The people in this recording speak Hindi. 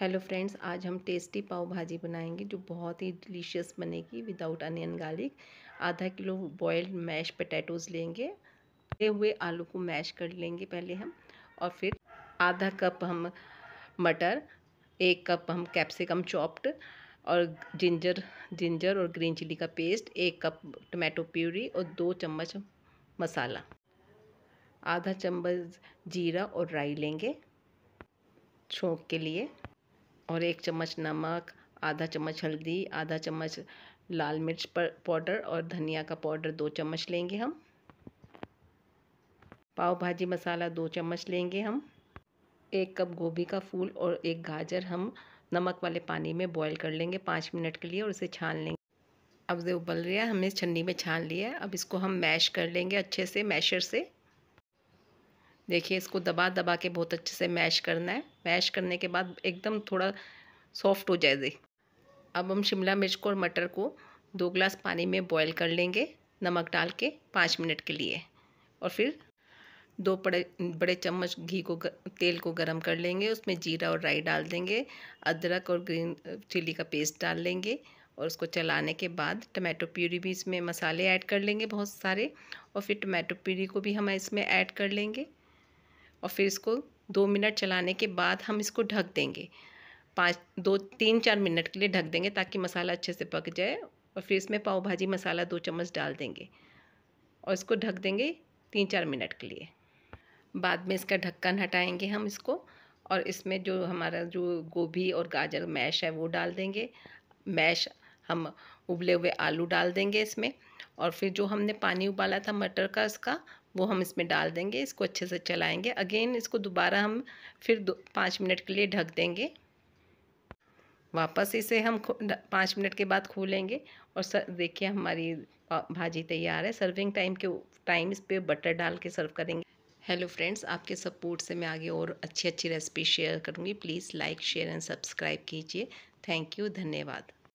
हेलो फ्रेंड्स आज हम टेस्टी पाव भाजी बनाएंगे जो बहुत ही डिलीशियस बनेगी विदाउट अनियन गार्लिक आधा किलो बॉयल्ड मैश पटैटोज़ लेंगे ले हुए आलू को मैश कर लेंगे पहले हम और फिर आधा कप हम मटर एक कप हम कैप्सिकम चॉप्ड और जिंजर जिंजर और ग्रीन चिली का पेस्ट एक कप टमाटो प्यूरी और दो चम्मच मसाला आधा चम्मच जीरा और राई लेंगे छोंक के लिए और एक चम्मच नमक आधा चम्मच हल्दी आधा चम्मच लाल मिर्च पाउडर और धनिया का पाउडर दो चम्मच लेंगे हम पाव भाजी मसाला दो चम्मच लेंगे हम एक कप गोभी का फूल और एक गाजर हम नमक वाले पानी में बॉईल कर लेंगे पाँच मिनट के लिए और इसे छान लेंगे अब जो उबल रहा है हमने छन्नी में छान लिया अब इसको हम मैश कर लेंगे अच्छे से मैशर से देखिए इसको दबा दबा के बहुत अच्छे से मैश करना है मैश करने के बाद एकदम थोड़ा सॉफ्ट हो जाए अब हम शिमला मिर्च को और मटर को दो ग्लास पानी में बॉईल कर लेंगे नमक डाल के पाँच मिनट के लिए और फिर दो बड़े बड़े चम्मच घी को तेल को गरम कर लेंगे उसमें जीरा और राई डाल देंगे अदरक और ग्रीन चिली का पेस्ट डाल लेंगे और उसको चलाने के बाद टमाटो प्यूरी भी इसमें मसाले ऐड कर लेंगे बहुत सारे और फिर टमाटो प्यूरी को भी हम इसमें ऐड कर लेंगे और फिर इसको दो मिनट चलाने के बाद हम इसको ढक देंगे पाँच दो तीन चार मिनट के लिए ढक देंगे ताकि मसाला अच्छे से पक जाए और फिर इसमें पाव भाजी मसाला दो चम्मच डाल देंगे और इसको ढक देंगे तीन चार मिनट के लिए बाद में इसका ढक्कन हटाएंगे हम इसको और इसमें जो हमारा जो गोभी और गाजर मैश है वो डाल देंगे मैश हम उबले हुए आलू डाल देंगे इसमें और फिर जो हमने पानी उबाला था मटर का इसका वो हम इसमें डाल देंगे इसको अच्छे से चलाएंगे अगेन इसको दोबारा हम फिर दो पाँच मिनट के लिए ढक देंगे वापस इसे हम पाँच मिनट के बाद खोलेंगे और सर देखिए हमारी भाजी तैयार है सर्विंग टाइम के टाइम इस पर बटर डाल के सर्व करेंगे हेलो फ्रेंड्स आपके सपोर्ट से मैं आगे और अच्छी अच्छी रेसिपी शेयर करूँगी please like share and subscribe कीजिए थैंक यू धन्यवाद